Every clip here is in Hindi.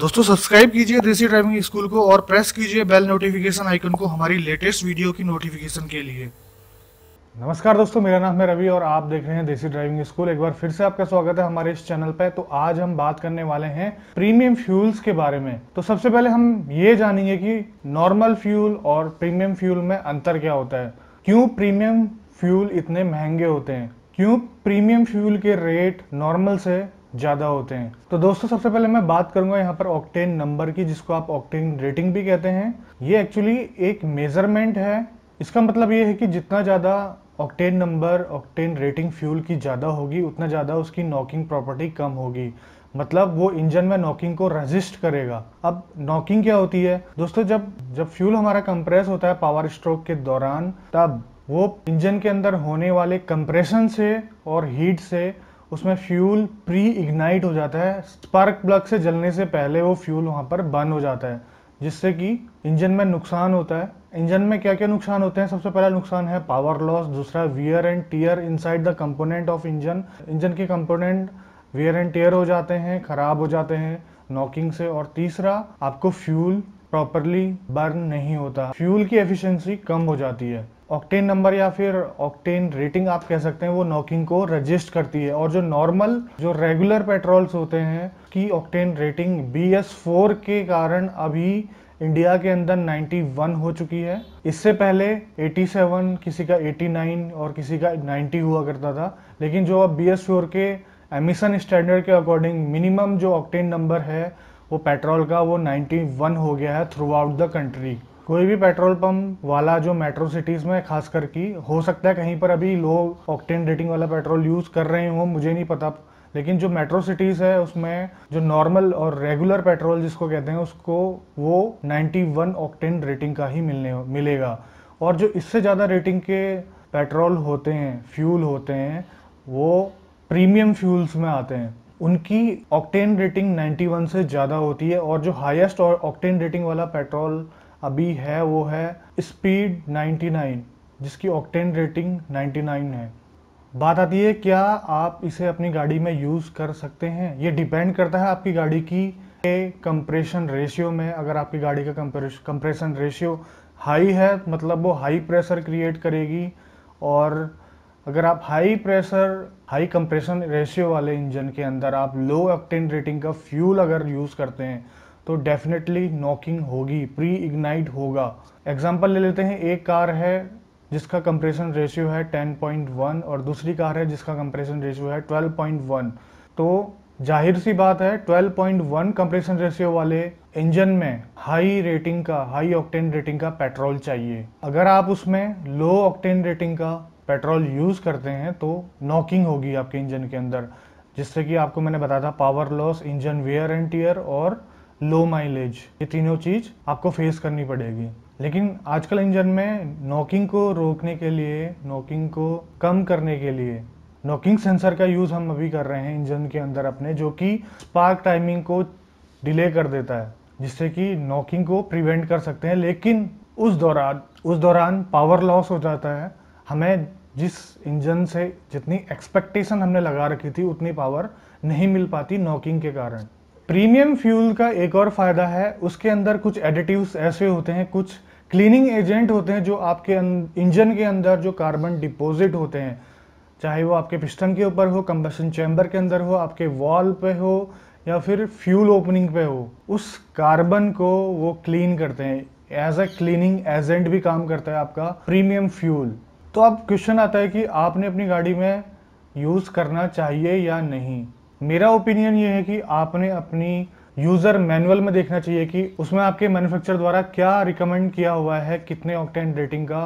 दोस्तों सब्सक्राइब कीजिए देसी ड्राइविंग स्कूल को और प्रेस कीजिए बेल नोटिफिकेशन आइकन को हमारी लेटेस्ट वीडियो की नोटिफिकेशन के लिए नमस्कार दोस्तों मेरा नाम है रवि और आप देख रहे हैं देसी ड्राइविंग स्कूल एक बार फिर से आपका स्वागत है हमारे इस चैनल पर तो आज हम बात करने वाले हैं प्रीमियम फ्यूल्स के बारे में तो सबसे पहले हम ये जानेंगे कि नॉर्मल फ्यूल और प्रीमियम फ्यूल में अंतर क्या होता है क्यों प्रीमियम फ्यूल इतने महंगे होते हैं क्यों प्रीमियम फ्यूल के रेट नॉर्मल से ज़्यादा होते हैं तो दोस्तों सबसे पहले मैं बात करूंगा यहाँ पर ऑक्टेन नंबर की जिसको आप ऑक्टेन रेटिंग भी कहते हैं ये एक्चुअली एक मेज़रमेंट है इसका मतलब ये है कि जितना ज़्यादा octane number octane rating fuel की ज़्यादा होगी उतना ज़्यादा उसकी नॉकिंग प्रॉपर्टी कम होगी मतलब वो इंजन में नॉकिंग को रेजिस्ट करेगा अब नॉकिंग क्या होती है दोस्तों जब जब फ्यूल हमारा कंप्रेस होता है पावर स्ट्रोक के दौरान तब वो इंजन के अंदर होने वाले कंप्रेशन से और हीट से उसमें फ्यूल प्री इग्नाइट हो जाता है स्पार्क प्लग से जलने से पहले वो फ्यूल वहाँ पर बर्न हो जाता है जिससे कि इंजन में नुकसान होता है इंजन में क्या क्या नुकसान होते हैं सबसे पहला नुकसान है पावर लॉस दूसरा wear and tear inside the component of engine engine के कंपोनेंट वियर एंड टीयर हो जाते हैं ख़राब हो जाते हैं नॉकिंग से और तीसरा आपको फ्यूल प्रॉपरली बर्न नहीं होता फ्यूल की एफिशिएंसी कम हो जाती है ऑक्टेन नंबर या फिर ऑक्टेन रेटिंग आप कह सकते हैं वो नॉकिंग को रजिस्ट करती है और जो नॉर्मल जो रेगुलर पेट्रोल्स होते हैं की ऑक्टेन रेटिंग बी के कारण अभी इंडिया के अंदर 91 हो चुकी है इससे पहले 87 किसी का 89 और किसी का 90 हुआ करता था लेकिन जो अब बी एस के एमिशन स्टैंडर्ड के अकॉर्डिंग मिनिमम जो ऑक्टेन नंबर है वो पेट्रोल का वो 91 हो गया है थ्रू आउट द कंट्री कोई भी पेट्रोल पंप वाला जो मेट्रो सिटीज़ में खास कर हो सकता है कहीं पर अभी लोग ऑक्टेन रेटिंग वाला पेट्रोल यूज़ कर रहे हों मुझे नहीं पता लेकिन जो मेट्रो सिटीज़ है उसमें जो नॉर्मल और रेगुलर पेट्रोल जिसको कहते हैं उसको वो 91 ऑक्टेन रेटिंग का ही मिलने मिलेगा और जो इससे ज़्यादा रेटिंग के पेट्रोल होते हैं फ्यूल होते हैं वो प्रीमियम फ्यूल्स में आते हैं उनकी ऑक्टेन रेटिंग 91 से ज़्यादा होती है और जो हाईएस्ट और ऑक्टेन रेटिंग वाला पेट्रोल अभी है वो है स्पीड 99 जिसकी ऑक्टेन रेटिंग 99 है बात आती है क्या आप इसे अपनी गाड़ी में यूज़ कर सकते हैं ये डिपेंड करता है आपकी गाड़ी की कंप्रेशन रेशियो में अगर आपकी गाड़ी का कंप्रेशन रेशियो हाई है मतलब वो हाई प्रेशर क्रिएट करेगी और अगर आप high pressure high compression ratio वाले इंजन के अंदर आप लो ऑक्टेन रेटिंग का फ्यूल अगर यूज़ करते हैं तो डेफिनेटली नॉकिंग होगी प्री इग्नाइट होगा एग्जाम्पल ले लेते हैं एक कार है जिसका कंप्रेशन रेशियो है 10.1 और दूसरी कार है जिसका कंप्रेशन रेशियो है 12.1 तो जाहिर सी बात है 12.1 पॉइंट कंप्रेशन रेशियो वाले इंजन में हाई रेटिंग का हाई ऑक्टेन रेटिंग का पेट्रोल चाहिए अगर आप उसमें लो ऑक्टेन रेटिंग का पेट्रोल यूज़ करते हैं तो नॉकिंग होगी आपके इंजन के अंदर जिससे कि आपको मैंने बताया था power loss engine wear and tear और लो माइलेज ये तीनों चीज़ आपको फेस करनी पड़ेगी लेकिन आजकल इंजन में नॉकिंग को रोकने के लिए नॉकिंग को कम करने के लिए नॉकिंग सेंसर का यूज़ हम अभी कर रहे हैं इंजन के अंदर अपने जो कि स्पार्क टाइमिंग को डिले कर देता है जिससे कि नॉकिंग को प्रिवेंट कर सकते हैं लेकिन उस दौरान उस दौरान पावर लॉस हो जाता है हमें जिस इंजन से जितनी एक्सपेक्टेशन हमने लगा रखी थी उतनी पावर नहीं मिल पाती नॉकिंग के कारण प्रीमियम फ्यूल का एक और फ़ायदा है उसके अंदर कुछ एडिटिव्स ऐसे होते हैं कुछ क्लीनिंग एजेंट होते हैं जो आपके अं-, इंजन के अंदर जो कार्बन डिपॉजिट होते हैं चाहे वो आपके पिस्टन के ऊपर हो कंबसन चैम्बर के अंदर हो आपके वॉल पे हो या फिर फ्यूल ओपनिंग पे हो उस कार्बन को वो क्लीन करते हैं एज ए क्लीनिंग एजेंट भी काम करता है आपका प्रीमियम फ्यूल तो अब क्वेश्चन आता है कि आपने अपनी गाड़ी में यूज़ करना चाहिए या नहीं मेरा ओपिनियन ये है कि आपने अपनी यूज़र मैनुअल में देखना चाहिए कि उसमें आपके मैन्युफैक्चर द्वारा क्या रिकमेंड किया हुआ है कितने ऑक्टेंट रेटिंग का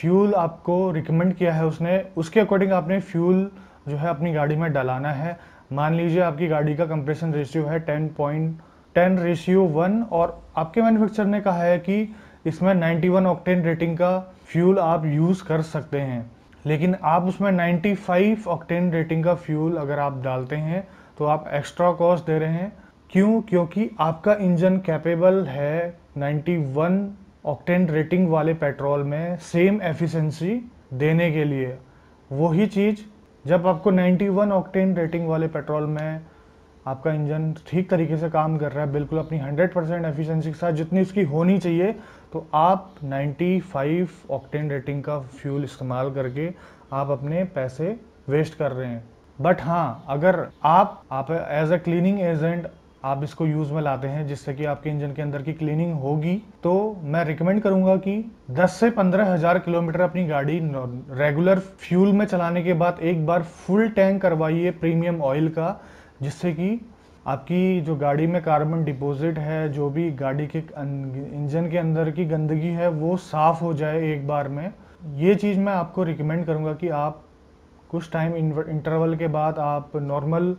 फ्यूल आपको रिकमेंड किया है उसने उसके अकॉर्डिंग आपने फ्यूल जो है अपनी गाड़ी में डलाना है मान लीजिए आपकी गाड़ी का कंप्रेशन रेशियो है ten point ten ratio one और आपके मैन्युफैक्चर ने कहा है कि इसमें नाइन्टी वन ऑक्टेन रेटिंग का फ्यूल आप यूज़ कर सकते हैं लेकिन आप उसमें 95 ऑक्टेन रेटिंग का फ्यूल अगर आप डालते हैं तो आप एक्स्ट्रा कॉस्ट दे रहे हैं क्यों क्योंकि आपका इंजन कैपेबल है 91 ऑक्टेन रेटिंग वाले पेट्रोल में सेम एफिशिएंसी देने के लिए वही चीज़ जब आपको 91 ऑक्टेन रेटिंग वाले पेट्रोल में आपका इंजन ठीक तरीके से काम कर रहा है बिल्कुल अपनी 100 परसेंट एफिशेंसी के साथ जितनी उसकी होनी चाहिए तो आप 95 ऑक्टेन रेटिंग का फ्यूल इस्तेमाल करके आप अपने पैसे वेस्ट कर रहे हैं बट हाँ अगर आप आप एज अ क्लीनिंग एजेंट आप इसको यूज़ में लाते हैं जिससे कि आपके इंजन के अंदर की क्लीनिंग होगी तो मैं रिकमेंड करूंगा कि 10 से पंद्रह हज़ार किलोमीटर अपनी गाड़ी रेगुलर फ्यूल में चलाने के बाद एक बार फुल टैंक करवाइए प्रीमियम ऑयल का जिससे कि आपकी जो गाड़ी में कार्बन डिपॉजिट है जो भी गाड़ी के इंजन अं-, के अंदर की गंदगी है वो साफ़ हो जाए एक बार में ये चीज़ मैं आपको रिकमेंड करूँगा कि आप कुछ टाइम इंटरवल के बाद आप नॉर्मल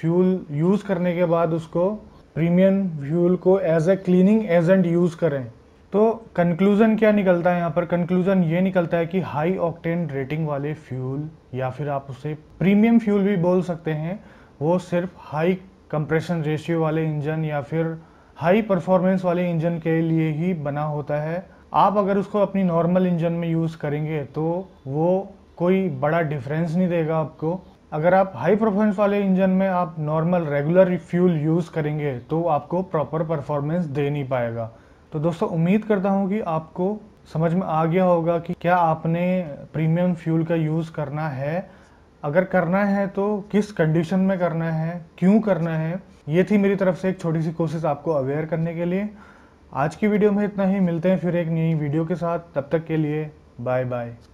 फ्यूल यूज़ करने के बाद उसको प्रीमियम फ्यूल को as a cleaning agent use करें तो कंक्लूज़न क्या निकलता है यहाँ पर कंक्लूज़न ये निकलता है कि हाई ऑक्टेन रेटिंग वाले फ्यूल या फिर आप उसे प्रीमियम फ्यूल भी बोल सकते हैं वो सिर्फ हाई कंप्रेशन रेशियो वाले इंजन या फिर हाई परफॉर्मेंस वाले इंजन के लिए ही बना होता है आप अगर उसको अपनी नॉर्मल इंजन में यूज़ करेंगे तो वो कोई बड़ा डिफरेंस नहीं देगा आपको अगर आप हाई परफॉर्मेंस वाले इंजन में आप नॉर्मल रेगुलर फ्यूल यूज़ करेंगे तो आपको प्रॉपर परफॉर्मेंस दे नहीं पाएगा तो दोस्तों उम्मीद करता हूँ कि आपको समझ में आ गया होगा कि क्या आपने प्रीमियम फ्यूल का यूज़ करना है अगर करना है तो किस कंडीशन में करना है क्यों करना है ये थी मेरी तरफ से एक छोटी सी कोशिश आपको अवेयर करने के लिए आज की वीडियो में इतना ही मिलते हैं फिर एक नई वीडियो के साथ तब तक के लिए बाय बाय